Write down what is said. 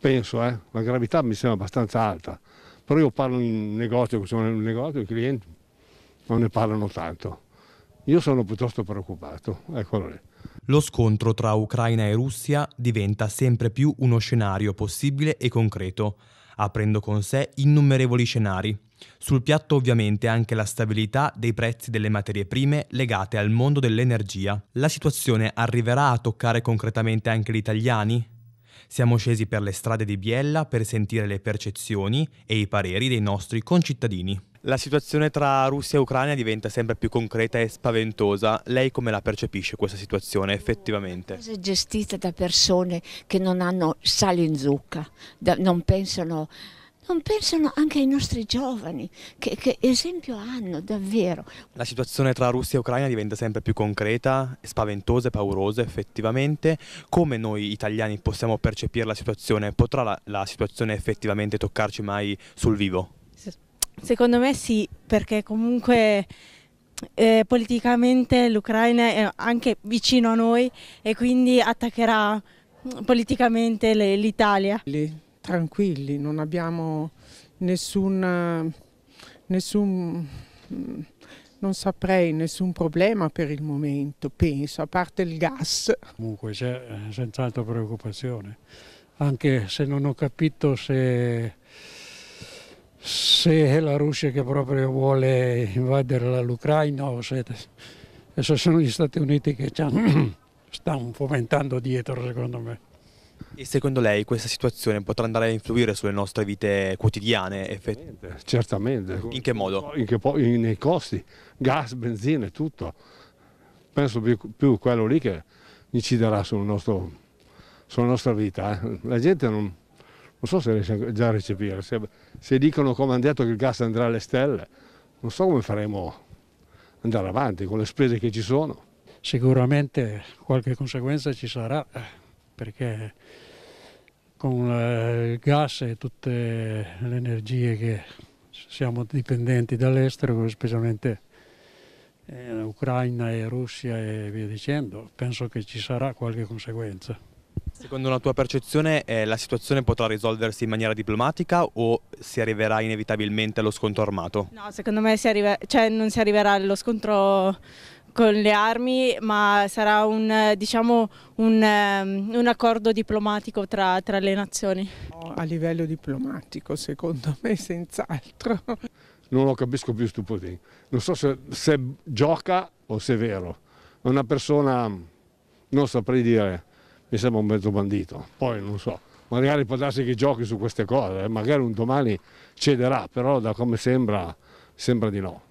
penso, eh, la gravità mi sembra abbastanza alta, però io parlo in negozio, sono in negozio, i clienti non ne parlano tanto. Io sono piuttosto preoccupato, eccolo lì. Lo scontro tra Ucraina e Russia diventa sempre più uno scenario possibile e concreto, aprendo con sé innumerevoli scenari. Sul piatto ovviamente anche la stabilità dei prezzi delle materie prime legate al mondo dell'energia. La situazione arriverà a toccare concretamente anche gli italiani? Siamo scesi per le strade di Biella per sentire le percezioni e i pareri dei nostri concittadini. La situazione tra Russia e Ucraina diventa sempre più concreta e spaventosa. Lei come la percepisce questa situazione effettivamente? È gestita da persone che non hanno sale in zucca, da, non pensano non pensano anche ai nostri giovani, che, che, esempio hanno davvero. La situazione tra Russia e Ucraina diventa sempre più concreta, spaventosa e paurosa effettivamente. Come noi italiani possiamo percepire la situazione? Potrà la, la situazione effettivamente toccarci mai sul vivo? Secondo me sì, perché comunque... Eh, politicamente l'Ucraina è anche vicino a noi e quindi attaccherà mm, politicamente l'Italia tranquilli, non abbiamo nessun, nessun non saprei nessun problema per il momento, penso, a parte il gas. Comunque c'è eh, senz'altro preoccupazione, anche se non ho capito se, se è la Russia che proprio vuole invadere l'Ucraina o se, se sono gli Stati Uniti che ci stanno fomentando dietro, secondo me. E secondo lei questa situazione potrà andare a influire sulle nostre vite quotidiane? Certamente. certamente. In che modo? In che in, nei costi, gas, benzina e tutto. Penso più, più, quello lì che inciderà sul nostro, sulla nostra vita. Eh. La gente non, non, so se riesce già a recepire. Se, se dicono come hanno detto che il gas andrà alle stelle, non so come faremo ad andare avanti con le spese che ci sono. Sicuramente qualche conseguenza ci sarà. Eh perché con eh, il gas e tutte le energie che siamo dipendenti dall'estero, specialmente eh, Ucraina e Russia e via dicendo, penso che ci sarà qualche conseguenza. Secondo la tua percezione eh, la situazione potrà risolversi in maniera diplomatica o si arriverà inevitabilmente allo scontro armato? No, secondo me si arriva, cioè non si arriverà allo scontro con le armi, ma sarà un, diciamo, un, ehm, un accordo diplomatico tra, tra le nazioni. A livello diplomatico, secondo me, senz'altro. Non lo capisco più Stupodin. Non so se, se gioca o se è vero. È una persona, non saprei dire, mi sembra un mezzo bandito. Poi non so, magari può darsi che giochi su queste cose, magari un domani cederà, però da come sembra, sembra di no.